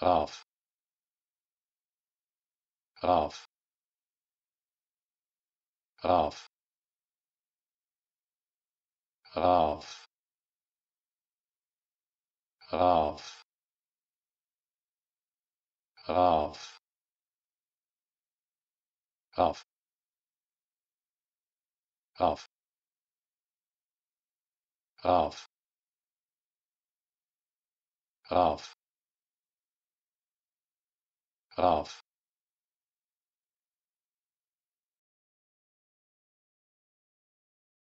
graf graf graf graf graf graf graf graf graf graf brav